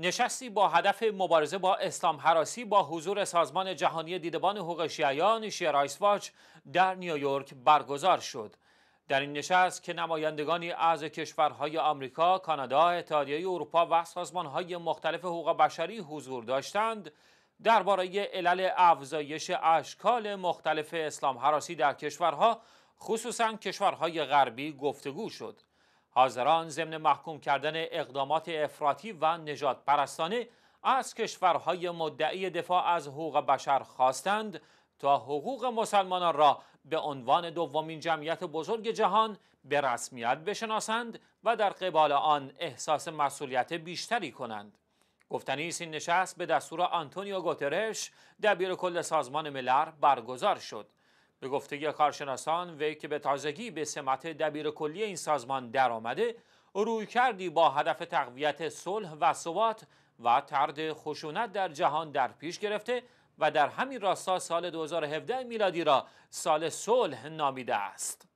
نشستی با هدف مبارزه با اسلام حراسی با حضور سازمان جهانی دیدبان حقوق شیعیان شیرایس واچ در نیویورک برگزار شد. در این نشست که نمایندگانی از کشورهای آمریکا، کانادا، اتحادیه اروپا و سازمانهای مختلف حقوق بشری حضور داشتند، درباره علل افزایش اشکال مختلف اسلام حراسی در کشورها خصوصا کشورهای غربی گفتگو شد. حاضران ضمن محکوم کردن اقدامات افراطی و نجات پرستانه از کشورهای مدعی دفاع از حقوق بشر خواستند تا حقوق مسلمانان را به عنوان دومین جمعیت بزرگ جهان به رسمیت بشناسند و در قبال آن احساس مسئولیت بیشتری کنند. گفتنی این نشست به دستور آنتونیو گوترش دبیر کل سازمان ملل برگزار شد. به گفته کارشناسان وی که به تازگی به سمت دبیر کلی این سازمان درآمده روی کردی با هدف تقویت صلح و ثبات و ترد خشونت در جهان در پیش گرفته و در همین راستا سال 2017 میلادی را سال صلح نامیده است.